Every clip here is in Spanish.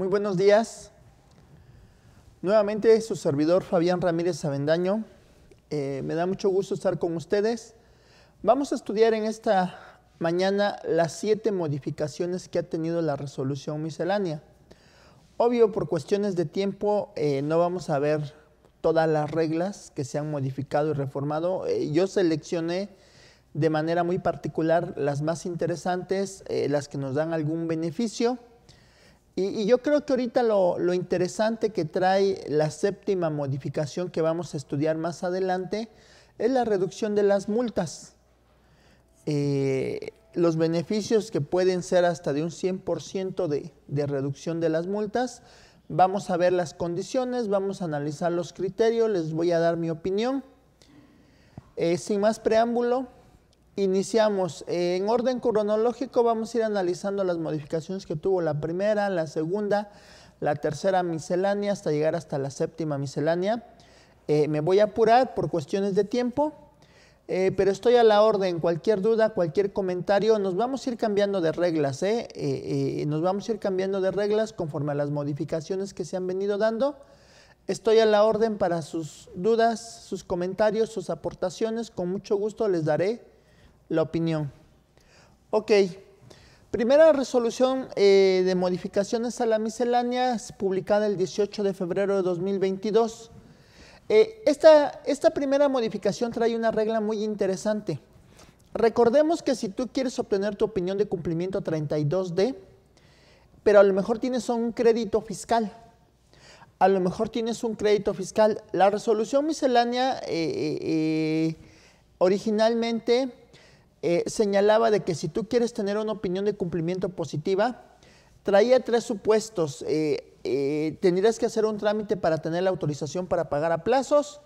Muy buenos días. Nuevamente su servidor Fabián Ramírez Avendaño. Eh, me da mucho gusto estar con ustedes. Vamos a estudiar en esta mañana las siete modificaciones que ha tenido la resolución miscelánea. Obvio, por cuestiones de tiempo, eh, no vamos a ver todas las reglas que se han modificado y reformado. Eh, yo seleccioné de manera muy particular las más interesantes, las que nos dan algún beneficio y, yo creo que ahorita lo, interesante que trae la séptima modificación que vamos a estudiar más adelante es la reducción de las multas. Eh, los beneficios que pueden ser hasta de un 100% de, reducción de las multas. Vamos a ver las condiciones, vamos a analizar los criterios, les voy a dar mi opinión. Eh, sin más preámbulo, Iniciamos. En orden cronológico vamos a ir analizando las modificaciones que tuvo la primera, la segunda, la tercera miscelánea hasta llegar hasta la séptima miscelánea. Eh, me voy a apurar por cuestiones de tiempo, eh, pero estoy a la orden. Cualquier duda, cualquier comentario, nos vamos a ir cambiando de reglas. ¿eh? nos vamos a ir cambiando de reglas conforme a las modificaciones que se han venido dando. Estoy a la orden para sus dudas, sus comentarios, sus aportaciones. Con mucho gusto les daré la opinión. Ok, primera resolución eh, de modificaciones a la miscelánea publicada el 18 de febrero de 2022. Eh, esta, primera modificación trae una regla muy interesante. Recordemos que si tú quieres obtener tu opinión de cumplimiento 32D, pero a lo mejor tienes un crédito fiscal. A lo mejor tienes un crédito fiscal. La resolución miscelánea eh, originalmente eh, señalaba de que si tú quieres tener una opinión de cumplimiento positiva, traía tres supuestos. Eh, eh, tendrías que hacer un trámite para tener la autorización para pagar a plazos,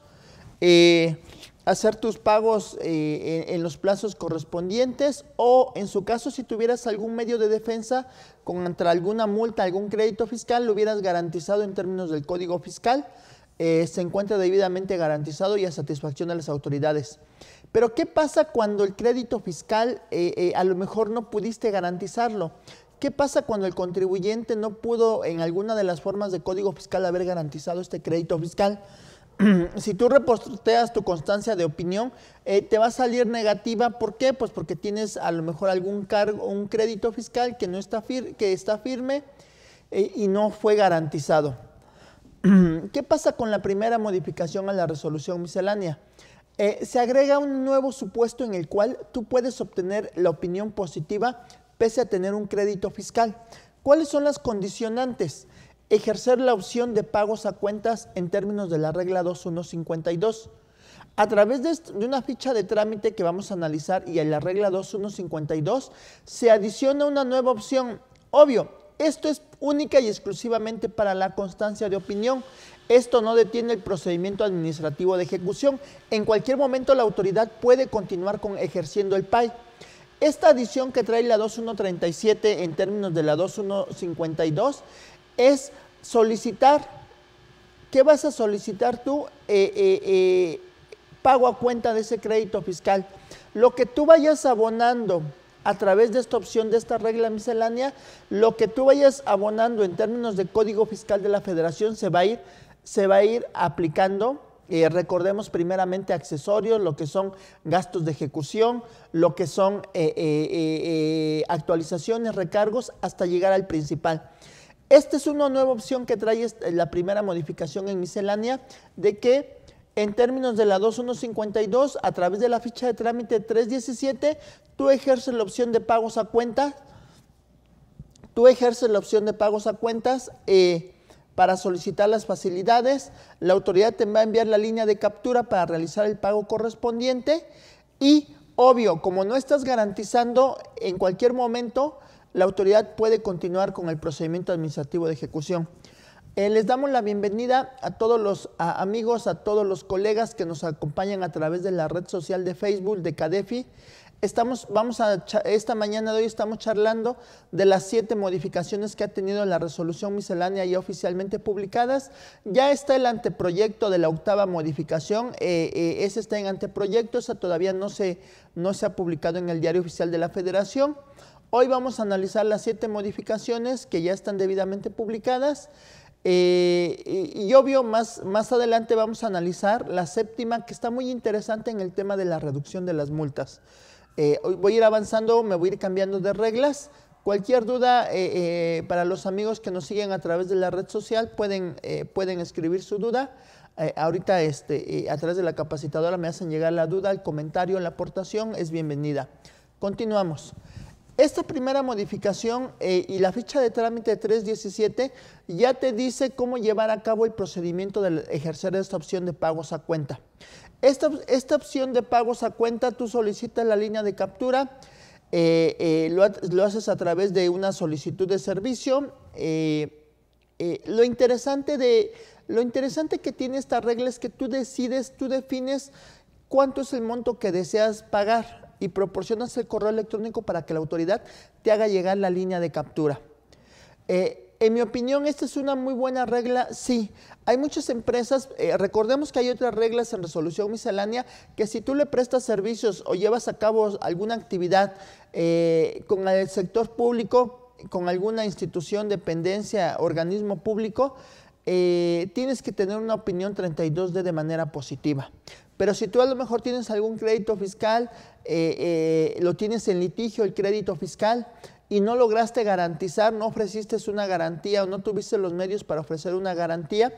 hacer tus pagos en, los plazos correspondientes o, en su caso, si tuvieras algún medio de defensa contra alguna multa, algún crédito fiscal, lo hubieras garantizado en términos del Código Fiscal. se encuentra debidamente garantizado y a satisfacción de las autoridades. Pero ¿qué pasa cuando el crédito fiscal eh, eh, a lo mejor no pudiste garantizarlo? ¿Qué pasa cuando el contribuyente no pudo en alguna de las formas de código fiscal haber garantizado este crédito fiscal? si tú reposteas tu constancia de opinión, eh, te va a salir negativa. ¿Por qué? Pues porque tienes a lo mejor algún cargo, un crédito fiscal que no está, que está firme y no fue garantizado. ¿Qué pasa con la primera modificación a la resolución miscelánea? Eh, se agrega un nuevo supuesto en el cual tú puedes obtener la opinión positiva pese a tener un crédito fiscal. ¿Cuáles son las condicionantes? Ejercer la opción de pagos a cuentas en términos de la regla 2152. A través de, una ficha de trámite que vamos a analizar y en la regla 2152 se adiciona una nueva opción. Obvio, esto es única y exclusivamente para la constancia de opinión. Esto no detiene el procedimiento administrativo de ejecución. En cualquier momento la autoridad puede continuar con ejerciendo el PAI. Esta adición que trae la 2137 en términos de la 2152 es solicitar, ¿qué vas a solicitar tú? Eh, eh, eh, pago a cuenta de ese crédito fiscal. Lo que tú vayas abonando a través de esta opción, de esta regla miscelánea, lo que tú vayas abonando en términos de código fiscal de la federación se va a ir, se va a ir aplicando. Eh, recordemos primeramente accesorios, lo que son gastos de ejecución, lo que son eh, eh, actualizaciones, recargos, hasta llegar al principal. Esta es una nueva opción que trae la primera modificación en miscelánea de que en términos de la 2152, a través de la ficha de trámite 317, tú ejerces la opción de pagos a cuentas. Tú ejerces la opción de pagos a cuentas eh, para solicitar las facilidades. La autoridad te va a enviar la línea de captura para realizar el pago correspondiente. Y obvio, como no estás garantizando en cualquier momento, la autoridad puede continuar con el procedimiento administrativo de ejecución. Eh, les damos la bienvenida a todos los amigos, a todos los colegas que nos acompañan a través de la red social de Facebook de Cadefi. Estamos, vamos a, esta mañana de hoy estamos charlando de las siete modificaciones que ha tenido la resolución miscelánea ya oficialmente publicadas. Ya está el anteproyecto de la octava modificación, eh, eh, ese está en anteproyecto, esa todavía no se, no se ha publicado en el diario oficial de la federación. Hoy vamos a analizar las siete modificaciones que ya están debidamente publicadas. Eh, y, obvio, más, más adelante vamos a analizar la séptima, que está muy interesante en el tema de la reducción de las multas. Eh, voy a ir avanzando, me voy a ir cambiando de reglas. Cualquier duda eh, eh, para los amigos que nos siguen a través de la red social pueden, pueden escribir su duda. ahorita este, a través de la capacitadora me hacen llegar la duda, el comentario, la aportación es bienvenida. Continuamos. Esta primera modificación eh, y la ficha de trámite 317 ya te dice cómo llevar a cabo el procedimiento de ejercer esta opción de pagos a cuenta. Esta, opción de pagos a cuenta, tú solicitas la línea de captura, eh, eh, lo, haces a través de una solicitud de servicio. lo, interesante de, lo interesante que tiene esta regla es que tú decides, tú defines cuánto es el monto que deseas pagar y proporcionas el correo electrónico para que la autoridad te haga llegar la línea de captura. Eh, en mi opinión, esta es una muy buena regla, sí. Hay muchas empresas, eh, recordemos que hay otras reglas en resolución miscelánea, que si tú le prestas servicios o llevas a cabo alguna actividad eh, con el sector público, con alguna institución, dependencia, organismo público, tienes que tener una opinión 32D de manera positiva. Pero si tú a lo mejor tienes algún crédito fiscal, eh, eh, lo tienes en litigio el crédito fiscal y no lograste garantizar, no ofreciste una garantía o no tuviste los medios para ofrecer una garantía,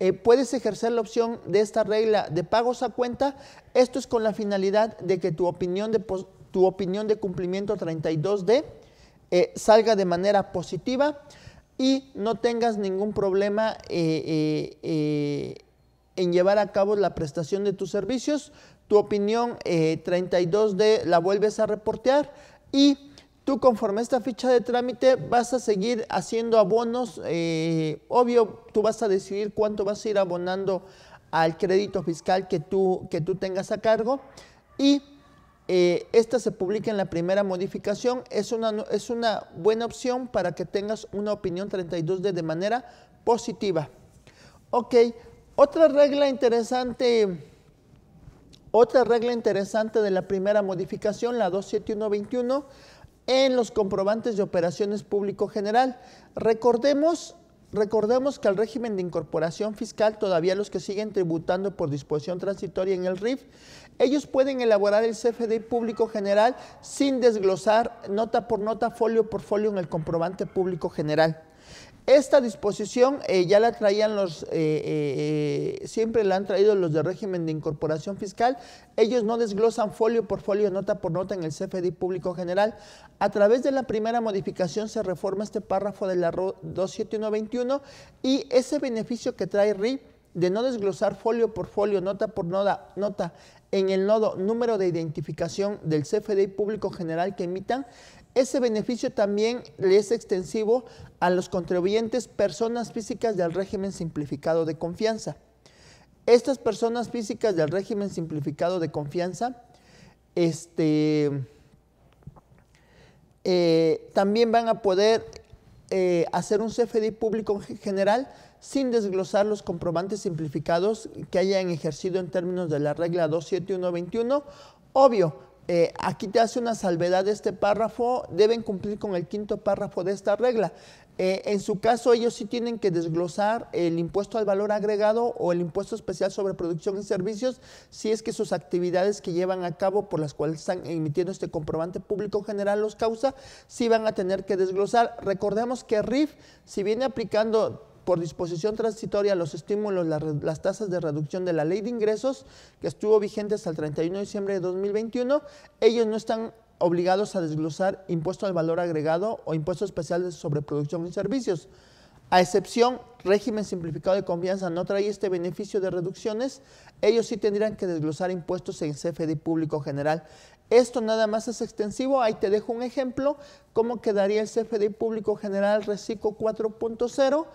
eh, puedes ejercer la opción de esta regla de pagos a cuenta. Esto es con la finalidad de que tu opinión de, tu opinión de cumplimiento 32D salga de manera positiva y no tengas ningún problema eh, en llevar a cabo la prestación de tus servicios. Tu opinión 32D eh, la vuelves a reportear y tú conforme esta ficha de trámite vas a seguir haciendo abonos. Eh, obvio, tú vas a decidir cuánto vas a ir abonando al crédito fiscal que tú, que tú tengas a cargo y eh, esta se publica en la primera modificación. Es una, es una buena opción para que tengas una opinión 32D de manera positiva. Ok, otra regla interesante, otra regla interesante de la primera modificación, la 27121, en los comprobantes de operaciones público general. Recordemos Recordemos que al régimen de incorporación fiscal, todavía los que siguen tributando por disposición transitoria en el RIF, ellos pueden elaborar el CFD público general sin desglosar nota por nota, folio por folio en el comprobante público general. Esta disposición eh, ya la traían los, eh, eh, siempre la han traído los de régimen de incorporación fiscal. Ellos no desglosan folio por folio, nota por nota en el CFDI público general. A través de la primera modificación se reforma este párrafo de la 27121 y ese beneficio que trae RIP de no desglosar folio por folio, nota por nota, nota en el nodo número de identificación del CFDI público general que emitan, ese beneficio también le es extensivo a los contribuyentes personas físicas del régimen simplificado de confianza. Estas personas físicas del régimen simplificado de confianza este, eh, también van a poder eh, hacer un CFDI público en general sin desglosar los comprobantes simplificados que hayan ejercido en términos de la regla 27121. Obvio, eh, aquí te hace una salvedad este párrafo, deben cumplir con el quinto párrafo de esta regla. Eh, en su caso, ellos sí tienen que desglosar el impuesto al valor agregado o el impuesto especial sobre producción y servicios si es que sus actividades que llevan a cabo por las cuales están emitiendo este comprobante público general los causa, sí van a tener que desglosar. Recordemos que RIF, si viene aplicando por disposición transitoria los estímulos, las tasas de reducción de la ley de ingresos que estuvo vigente hasta el 31 de diciembre de 2021, ellos no están obligados a desglosar impuesto al valor agregado o impuestos especiales sobre producción y servicios. A excepción, régimen simplificado de confianza no trae este beneficio de reducciones, ellos sí tendrían que desglosar impuestos en cfd público general. Esto nada más es extensivo, ahí te dejo un ejemplo, cómo quedaría el cfd público general Reciclo 4.0.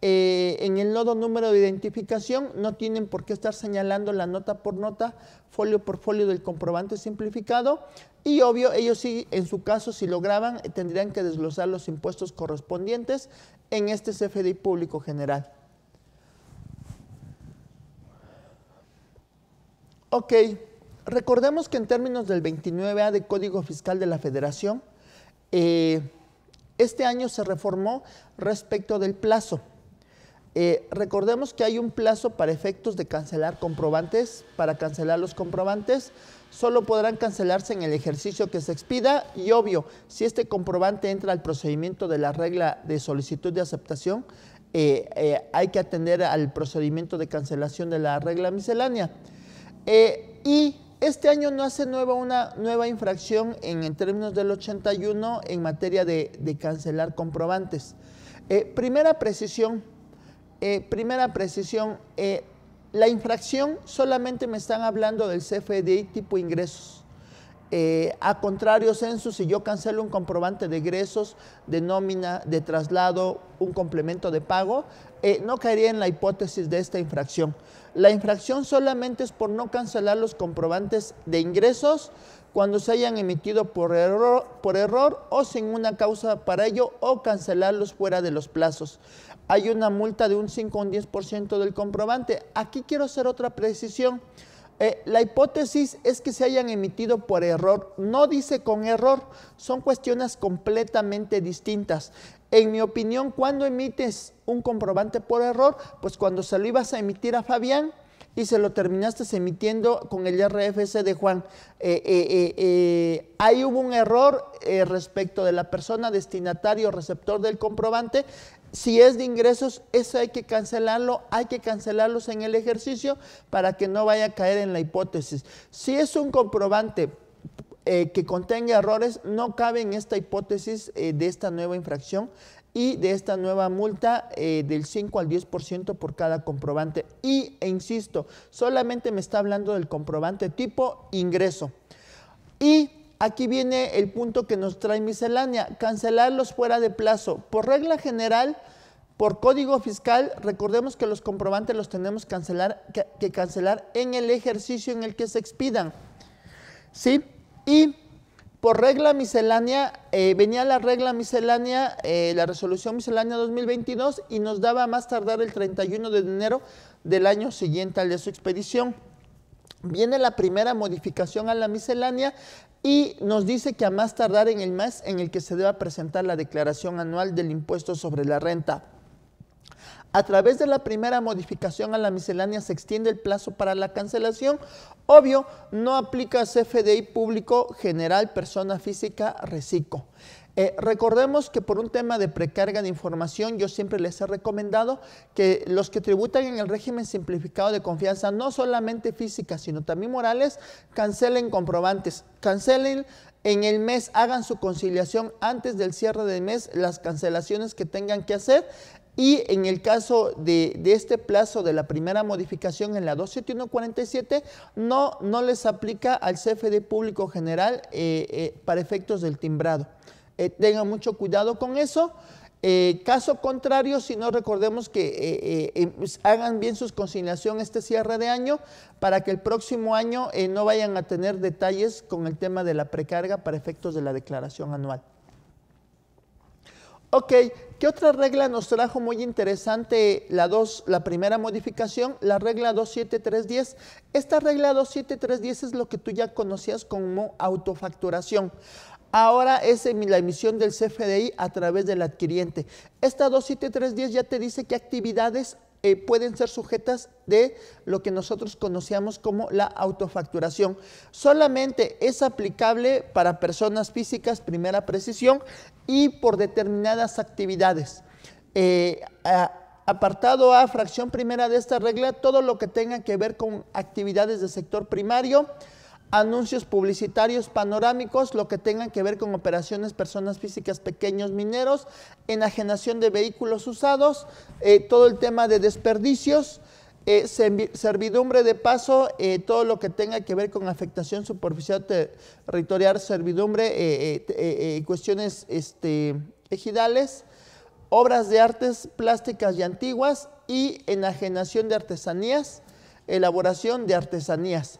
Eh, en el nodo número de identificación no tienen por qué estar señalando la nota por nota, folio por folio del comprobante simplificado. Y obvio, ellos sí, en su caso, si lo graban, tendrían que desglosar los impuestos correspondientes en este CFDI público general. Ok, recordemos que en términos del 29A de Código Fiscal de la Federación, eh, este año se reformó respecto del plazo. Eh, recordemos que hay un plazo para efectos de cancelar comprobantes. Para cancelar los comprobantes, solo podrán cancelarse en el ejercicio que se expida y obvio, si este comprobante entra al procedimiento de la regla de solicitud de aceptación, eh, eh, hay que atender al procedimiento de cancelación de la regla miscelánea. y este año no hace nueva una nueva infracción en, términos del 81 en materia de cancelar comprobantes. primera precisión, eh, primera precisión, eh, la infracción solamente me están hablando del CFDI tipo ingresos. Eh, a contrario, censo, si yo cancelo un comprobante de ingresos, de nómina, de traslado, un complemento de pago, no caería en la hipótesis de esta infracción. La infracción solamente es por no cancelar los comprobantes de ingresos cuando se hayan emitido por por error o sin una causa para ello o cancelarlos fuera de los plazos hay una multa de un 5 o un 10% del comprobante. Aquí quiero hacer otra precisión. Eh, la hipótesis es que se hayan emitido por error. No dice con error, son cuestiones completamente distintas. En mi opinión, cuando emites un comprobante por error, pues cuando se lo ibas a emitir a Fabián y se lo terminaste emitiendo con el RFC de Juan. Eh, eh, ahí hubo un error respecto de la persona destinatario receptor del comprobante. Si es de ingresos, eso hay que cancelarlo, hay que cancelarlos en el ejercicio para que no vaya a caer en la hipótesis. Si es un comprobante eh, que contenga errores, no cabe en esta hipótesis eh, de esta nueva infracción y de esta nueva multa eh, del 5 al 10% por cada comprobante. Y, e insisto, solamente me está hablando del comprobante tipo ingreso. Y aquí viene el punto que nos trae miscelánea, cancelarlos fuera de plazo. Por regla general, por código fiscal, recordemos que los comprobantes los tenemos que, cancelar en el ejercicio en el que se expidan. ¿Sí? Y por regla miscelánea, eh, venía la regla miscelánea, eh, la resolución miscelánea 2022 y nos daba más tardar el 31 de enero del año siguiente al de su expedición. Viene la primera modificación a la miscelánea y nos dice que a más tardar en el mes en el que se deba presentar la declaración anual del impuesto sobre la renta. A través de la primera modificación a la miscelánea se extiende el plazo para la cancelación. Obvio, no aplica CFDI público general persona física reciclo. Eh, recordemos que por un tema de precarga de información, yo siempre les he recomendado que los que tributan en el régimen simplificado de confianza, no solamente físicas, sino también morales, cancelen comprobantes, cancelen en el mes, hagan su conciliación antes del cierre del mes, las cancelaciones que tengan que hacer. Y en el caso de, este plazo de la primera modificación en la 27147, no, no les aplica al CFD público general eh, eh, para efectos del timbrado. Eh, tengan mucho cuidado con eso. Eh, caso contrario, si no recordemos que eh, em, hagan bien sus consignaciones este cierre de año para que el próximo año no vayan a tener detalles con el tema de la precarga para efectos de la declaración anual. Ok, ¿qué otra regla nos trajo muy interesante la, dos, la primera modificación? La regla 27310. Esta regla 27310 es lo que tú ya conocías como autofacturación. Ahora es la emisión del CFDI a través del adquiriente. Esta 27310 ya te dice qué actividades eh, pueden ser sujetas de lo que nosotros conocíamos como la autofacturación. Solamente es aplicable para personas físicas, primera precisión, y por determinadas actividades. Eh, apartado A, fracción primera de esta regla, todo lo que tenga que ver con actividades del sector primario, anuncios publicitarios panorámicos, lo que tengan que ver con operaciones personas físicas, pequeños mineros, enajenación de vehículos usados, eh, todo el tema de desperdicios, eh, servidumbre de paso, eh, todo lo que tenga que ver con afectación superficial territorial, servidumbre, cuestiones este, ejidales, obras de artes plásticas y antiguas y enajenación de artesanías, elaboración de artesanías.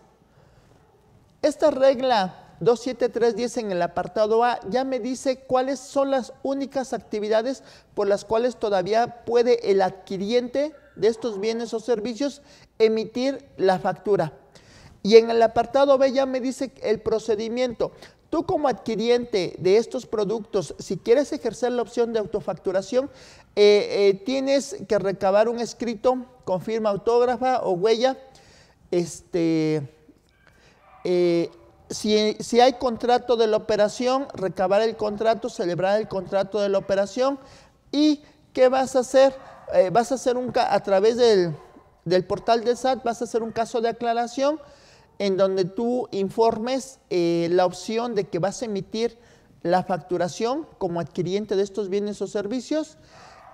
Esta regla 27310 en el apartado A ya me dice cuáles son las únicas actividades por las cuales todavía puede el adquiriente de estos bienes o servicios emitir la factura. Y en el apartado B ya me dice el procedimiento. Tú como adquiriente de estos productos, si quieres ejercer la opción de autofacturación, eh, eh, tienes que recabar un escrito con firma autógrafa o huella, este, eh, si, hay contrato de la operación, recabar el contrato, celebrar el contrato de la operación. ¿Y qué vas a hacer? Eh, vas a hacer un, a través del, portal del SAT, vas a hacer un caso de aclaración en donde tú informes eh, la opción de que vas a emitir la facturación como adquiriente de estos bienes o servicios.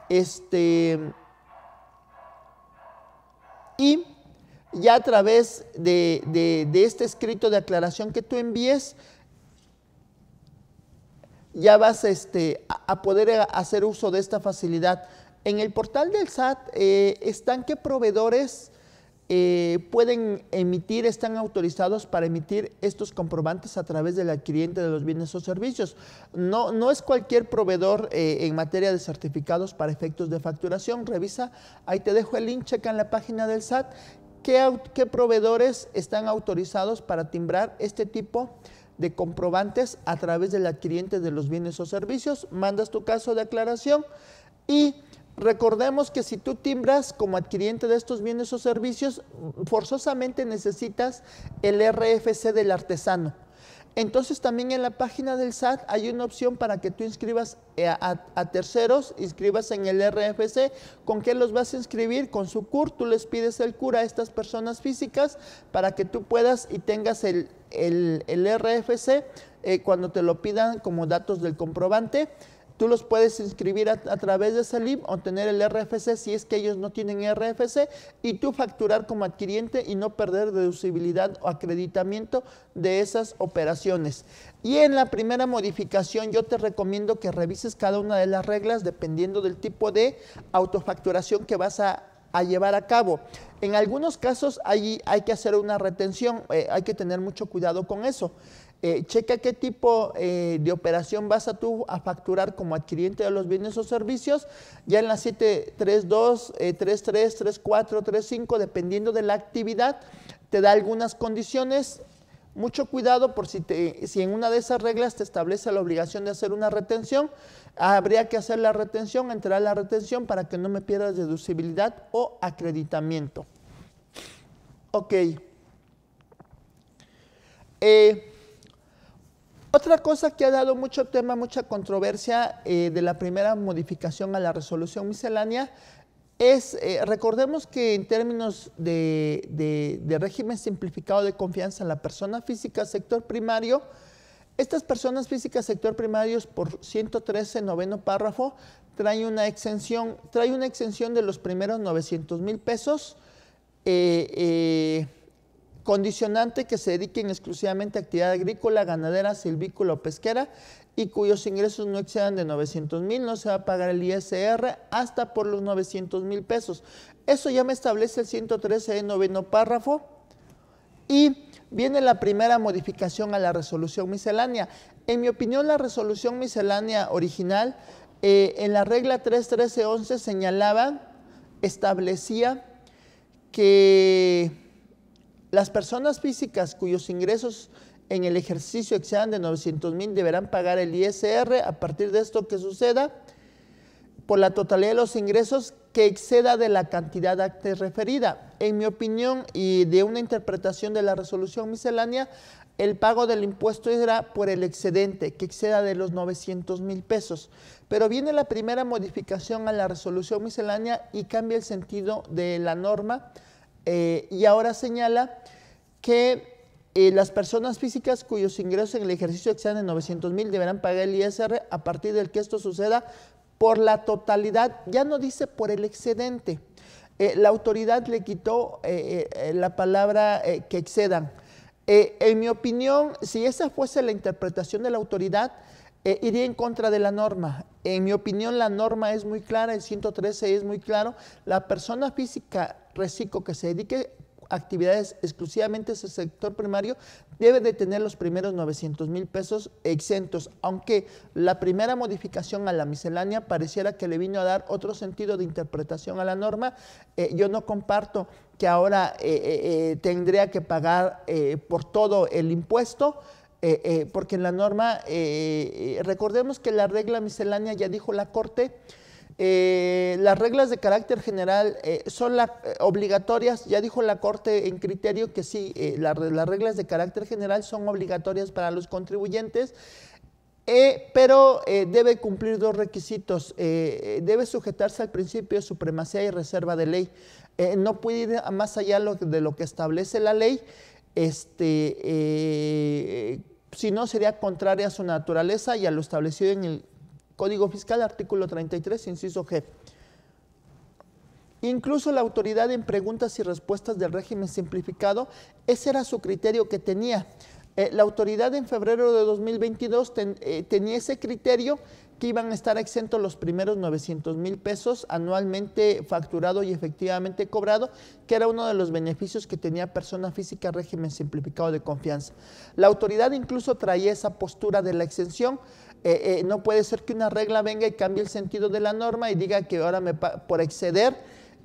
Este, y ya a través de, este escrito de aclaración que tú envíes, ya vas este, a, poder hacer uso de esta facilidad. En el portal del SAT eh, están qué proveedores eh, pueden emitir, están autorizados para emitir estos comprobantes a través del adquiriente de los bienes o servicios. No, no es cualquier proveedor eh, en materia de certificados para efectos de facturación. Revisa, ahí te dejo el link, checa en la página del SAT ¿Qué, proveedores están autorizados para timbrar este tipo de comprobantes a través del adquiriente de los bienes o servicios? Mandas tu caso de aclaración y recordemos que si tú timbras como adquiriente de estos bienes o servicios, mm, forzosamente necesitas el RFC del artesano. Entonces también en la página del SAT hay una opción para que tú inscribas eh, a, terceros, inscribas en el RFC. ¿Con qué los vas a inscribir? Con su CUR, tú les pides el CUR a estas personas físicas para que tú puedas y tengas el, RFC eh, cuando te lo pidan como datos del comprobante. Tú los puedes inscribir a, través de ese Salim, tener el RFC si es que ellos no tienen RFC y tú facturar como adquiriente y no perder deducibilidad o acreditamiento de esas operaciones. Y en la primera modificación yo te recomiendo que revises cada una de las reglas dependiendo del tipo de autofacturación que vas a llevar a cabo. En algunos casos allí hay que hacer una retención, eh, hay que tener mucho cuidado con eso. Eh, checa qué tipo eh, de operación vas a tú a facturar como adquiriente de los bienes o servicios, ya en la 732, 33, 34, 35, dependiendo de la actividad, te da algunas condiciones. Mucho cuidado por si, te, si en una de esas reglas te establece la obligación de hacer una retención, habría que hacer la retención, entrar a la retención para que no me pierdas deducibilidad o acreditamiento. Ok. Eh, otra cosa que ha dado mucho tema, mucha controversia eh, de la primera modificación a la resolución miscelánea es, eh, recordemos que en términos de, régimen simplificado de confianza en la persona física, sector primario, estas personas físicas, sector primarios por 113, noveno párrafo, trae una exención, trae una exención de los primeros 900 mil pesos. Eh, eh condicionante que se dediquen exclusivamente a actividad agrícola, ganadera, silvícola o pesquera y cuyos ingresos no excedan de 900 mil, no se va a pagar el ISR hasta por los 900 mil pesos. Eso ya me establece el 113 de noveno párrafo y viene la primera modificación a la resolución miscelánea. En mi opinión, la resolución miscelánea original eh, en la regla 31311 señalaba, establecía que las personas físicas cuyos ingresos en el ejercicio excedan de 900 mil deberán pagar el ISR a partir de esto que suceda por la totalidad de los ingresos que exceda de la cantidad acta referida. En mi opinión y de una interpretación de la resolución miscelánea, el pago del impuesto será por el excedente, que exceda de los 900 mil pesos. Pero viene la primera modificación a la resolución miscelánea y cambia el sentido de la norma eh, y ahora señala que eh, las personas físicas cuyos ingresos en el ejercicio exceden de 900 mil deberán pagar el ISR a partir del que esto suceda por la totalidad, ya no dice por el excedente. Eh, la autoridad le quitó la palabra que excedan. en mi opinión, si esa fuese la interpretación de la autoridad, eh, iría en contra de la norma. En mi opinión, la norma es muy clara, el 113 es muy claro. La persona física reciclo que se dedique actividades exclusivamente a ese sector primario debe de tener los primeros 900 mil pesos exentos, aunque la primera modificación a la miscelánea pareciera que le vino a dar otro sentido de interpretación a la norma. Eh, yo no comparto que ahora eh, tendría que pagar por todo el impuesto. Eh, eh, porque en la norma, eh, recordemos que la regla miscelánea, ya dijo la Corte, las reglas de carácter general son obligatorias, ya dijo la Corte en criterio que sí, las reglas de carácter general son obligatorias para los contribuyentes, pero debe cumplir dos requisitos, debe sujetarse al principio de supremacía y reserva de ley, no puede ir más allá de lo que establece la ley, este, si no sería contraria a su naturaleza y a lo establecido en el Código Fiscal, artículo 33, inciso G. Incluso la autoridad en preguntas y respuestas del régimen simplificado, ese era su criterio que tenía. Eh, la autoridad en febrero de 2022 eh, tenía ese criterio que iban a estar exentos los primeros 900 mil pesos anualmente facturado y efectivamente cobrado, que era uno de los beneficios que tenía persona física régimen simplificado de confianza. La autoridad incluso traía esa postura de la exención. Eh, eh, no puede ser que una regla venga y cambie el sentido de la norma y diga que ahora me por exceder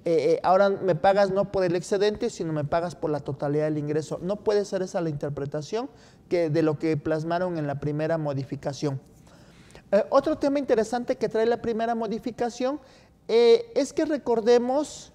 eh, ahora me pagas no por el excedente, sino me pagas por la totalidad del ingreso. No puede ser esa la interpretación que, de lo que plasmaron en la primera modificación. Eh, otro tema interesante que trae la primera modificación eh, es que recordemos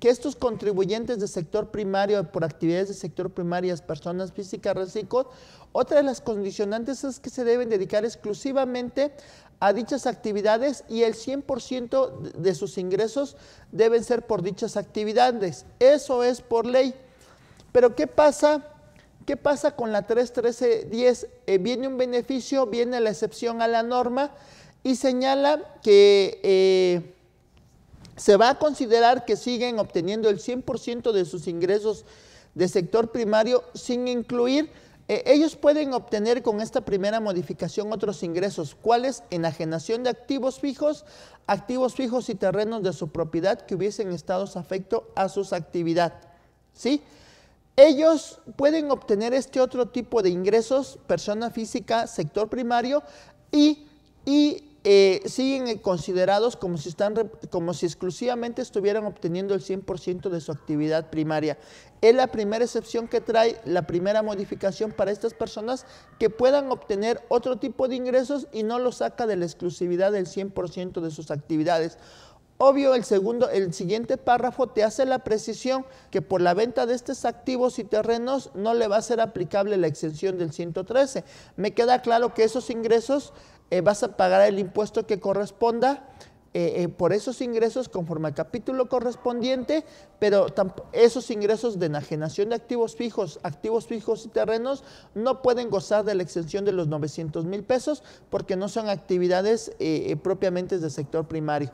que estos contribuyentes de sector primario por actividades de sector primarias, personas físicas, reciclos, otra de las condicionantes es que se deben dedicar exclusivamente a dichas actividades y el 100% de sus ingresos deben ser por dichas actividades. Eso es por ley. Pero ¿qué pasa? ¿Qué pasa con la 313.10? Eh, viene un beneficio, viene la excepción a la norma y señala que eh, se va a considerar que siguen obteniendo el 100% de sus ingresos de sector primario sin incluir eh, ellos pueden obtener con esta primera modificación otros ingresos, cuáles enajenación de activos fijos, activos fijos y terrenos de su propiedad que hubiesen estado afecto a su actividad. ¿Sí? Ellos pueden obtener este otro tipo de ingresos, persona física, sector primario, y, eh, siguen eh, considerados como si, están, como si exclusivamente estuvieran obteniendo el 100% de su actividad primaria. Es la primera excepción que trae, la primera modificación para estas personas que puedan obtener otro tipo de ingresos y no los saca de la exclusividad del 100% de sus actividades. Obvio, el, segundo, el siguiente párrafo te hace la precisión que por la venta de estos activos y terrenos no le va a ser aplicable la exención del 113. Me queda claro que esos ingresos eh, vas a pagar el impuesto que corresponda eh, eh, por esos ingresos conforme al capítulo correspondiente, pero esos ingresos de enajenación de activos fijos, activos fijos y terrenos no pueden gozar de la exención de los 900 mil pesos porque no son actividades propiamente del sector primario.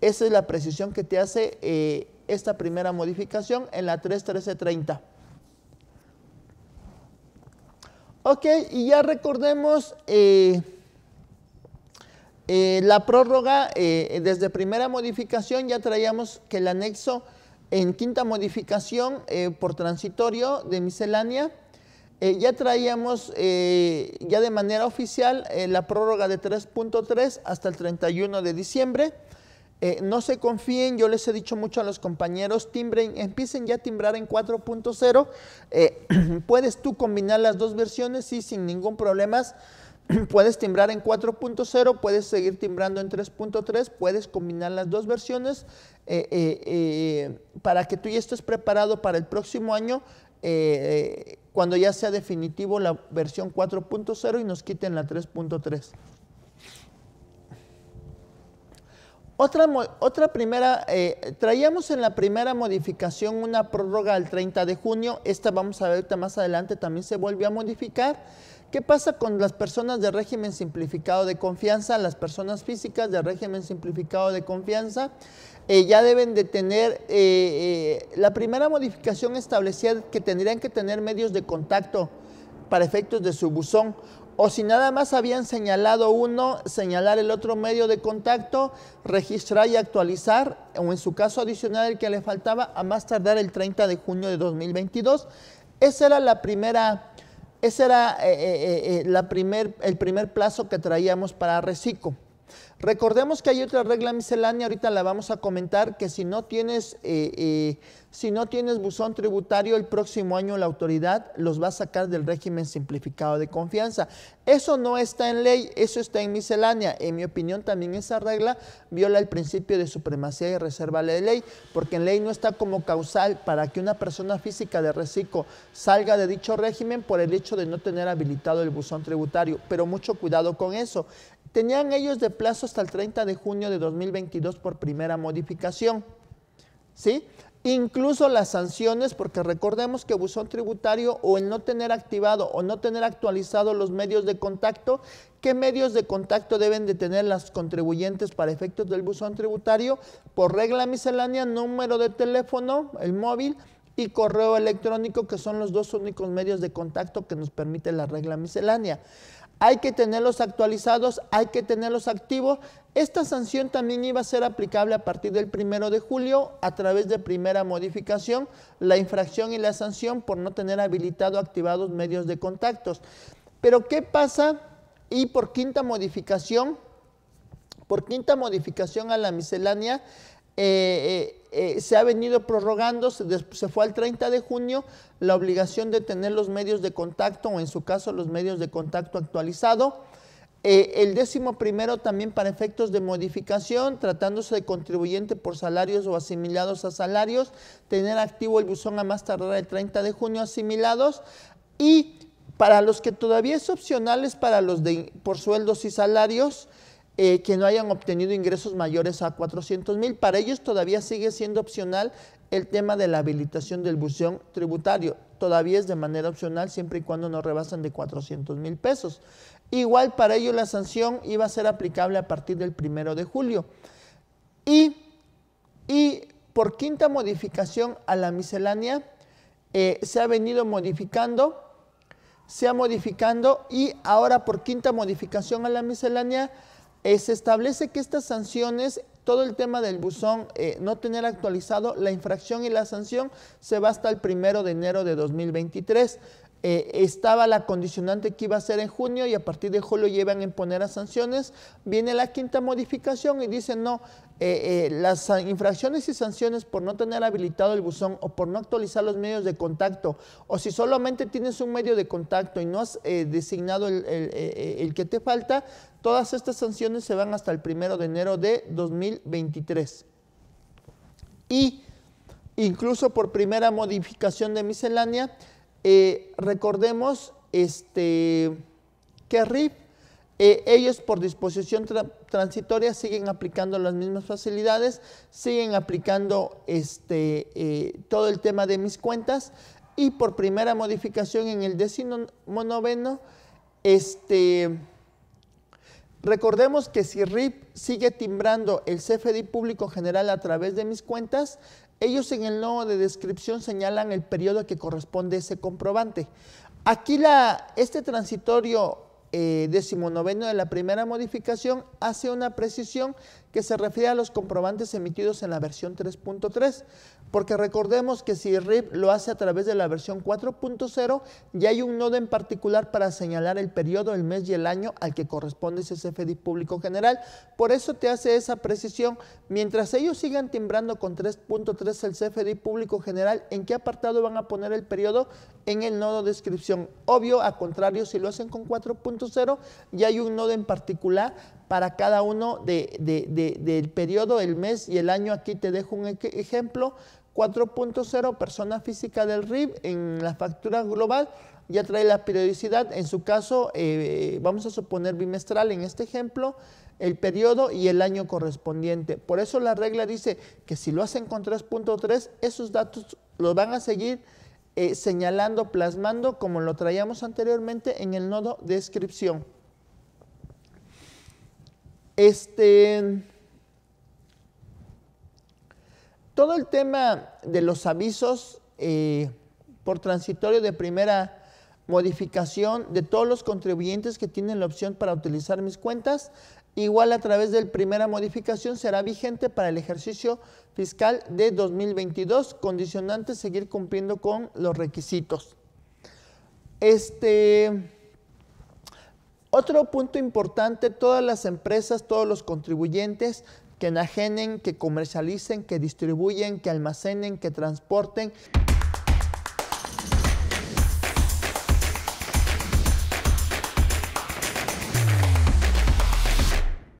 Esa es la precisión que te hace eh, esta primera modificación en la 31330. Ok, y ya recordemos eh, eh, la prórroga, desde primera modificación ya traíamos que el anexo en quinta modificación por transitorio de miscelánea, ya traíamos ya de manera oficial la prórroga de 3.3 hasta el 31 de diciembre. Eh, no se confíen, yo les he dicho mucho a los compañeros, timbren, empiecen ya a timbrar en 4.0. Eh, puedes tú combinar las dos versiones y sin ningún problema. Puedes timbrar en 4.0, puedes seguir timbrando en 3.3, puedes combinar las dos versiones eh, para que tú ya estés preparado para el próximo año cuando ya sea definitivo la versión 4.0 y nos quiten la 3.3. Otra, otra primera, eh, traíamos en la primera modificación una prórroga al 30 de junio, esta vamos a ver más adelante, también se volvió a modificar. ¿Qué pasa con las personas de régimen simplificado de confianza? Las personas físicas de régimen simplificado de confianza eh, ya deben de tener, eh, la primera modificación establecía que tendrían que tener medios de contacto para efectos de su buzón o si nada más habían señalado uno, señalar el otro medio de contacto, registrar y actualizar, o en su caso adicionar el que le faltaba a más tardar el 30 de junio de 2022. Esa era la primera, ese era eh, eh, eh, la el primer plazo que traíamos para Recico. Recordemos que hay otra regla miscelánea, ahorita la vamos a comentar, que si no tienes si no tienes buzón tributario, el próximo año la autoridad los va a sacar del régimen simplificado de confianza. Eso no está en ley, eso está en miscelánea. En mi opinión, también esa regla viola el principio de supremacía y reserva de ley, porque en ley no está como causal para que una persona física de reciclo salga de dicho régimen por el hecho de no tener habilitado el buzón tributario. Pero mucho cuidado con eso. Tenían ellos de plazo hasta el 30 de junio de 2022 por primera modificación. ¿Sí? incluso las sanciones, porque recordemos que buzón tributario o el no tener activado o no tener actualizado los medios de contacto, ¿qué medios de contacto deben de tener las contribuyentes para efectos del buzón tributario? Por regla miscelánea, número de teléfono, el móvil y correo electrónico, que son los dos únicos medios de contacto que nos permite la regla miscelánea hay que tenerlos actualizados, hay que tenerlos activos. Esta sanción también iba a ser aplicable a partir del primero de julio a través de primera modificación, la infracción y la sanción por no tener habilitado activados medios de contactos. Pero ¿qué pasa? Y por quinta modificación, por quinta modificación a la miscelánea, eh, eh eh, se ha venido prorrogando, se, fue al 30 de junio la obligación de tener los medios de contacto o en su caso los medios de contacto actualizado. Eh, el décimo primero también para efectos de modificación, tratándose de contribuyente por salarios o asimilados a salarios, tener activo el buzón a más tardar el 30 de junio asimilados y para los que todavía es opcional es para los de, por sueldos y salarios, eh, que no hayan obtenido ingresos mayores a 400 mil. Para ellos todavía sigue siendo opcional el tema de la habilitación del buzón tributario. Todavía es de manera opcional siempre y cuando no rebasan de 400 mil pesos. Igual para ellos la sanción iba a ser aplicable a partir del primero de julio. Y, por quinta modificación a la miscelánea, eh, se ha venido modificando, se ha modificando y ahora por quinta modificación a la miscelánea, eh, se establece que estas sanciones todo el tema del buzón, eh, no tener actualizado la infracción y la sanción se va hasta el primero de enero de 2023. Eh, estaba la condicionante que iba a ser en junio y a partir de julio llevan a imponer a sanciones. Viene la quinta modificación y dice no, eh, eh, las infracciones y sanciones por no tener habilitado el buzón o por no actualizar los medios de contacto o si solamente tienes un medio de contacto y no has designado el, el, que te falta, todas estas sanciones se van hasta el primero de enero de 2023. Y incluso por primera modificación de miscelánea, eh, recordemos este, que RIP, eh, ellos por disposición transitoria siguen aplicando las mismas facilidades, siguen aplicando este, eh, todo el tema de mis cuentas y por primera modificación en el décimo noveno, este, recordemos que si RIP sigue timbrando el CFDI público general a través de mis cuentas, ellos en el nodo de descripción señalan el periodo que corresponde a ese comprobante. Aquí la, este transitorio eh, decimonoveno de la primera modificación hace una precisión que se refiere a los comprobantes emitidos en la versión 3.3, porque recordemos que si RIP lo hace a través de la versión 4.0, ya hay un nodo en particular para señalar el periodo, el mes y el año al que corresponde ese CFDI público general, por eso te hace esa precisión. Mientras ellos sigan timbrando con 3.3 el CFDI público general, ¿en qué apartado van a poner el periodo? En el nodo descripción. Obvio, a contrario, si lo hacen con 4.0, y hay un nodo en particular para cada uno del periodo, el mes y el año. Aquí te dejo un ejemplo. 4.0, persona física del RIB en la factura global, ya trae la periodicidad, en su caso, eh, vamos a suponer bimestral en este ejemplo, el periodo y el año correspondiente. Por eso la regla dice que si lo hacen con 3.3, esos datos los van a seguir eh, señalando, plasmando como lo traíamos anteriormente en el nodo descripción. Este, todo el tema de los avisos eh, por transitorio de primera modificación de todos los contribuyentes que tienen la opción para utilizar mis cuentas igual a través de la primera modificación será vigente para el ejercicio fiscal de 2022, condicionante seguir cumpliendo con los requisitos. Este, otro punto importante, todas las empresas, todos los contribuyentes que enajenen, que comercialicen, que distribuyen, que almacenen, que transporten,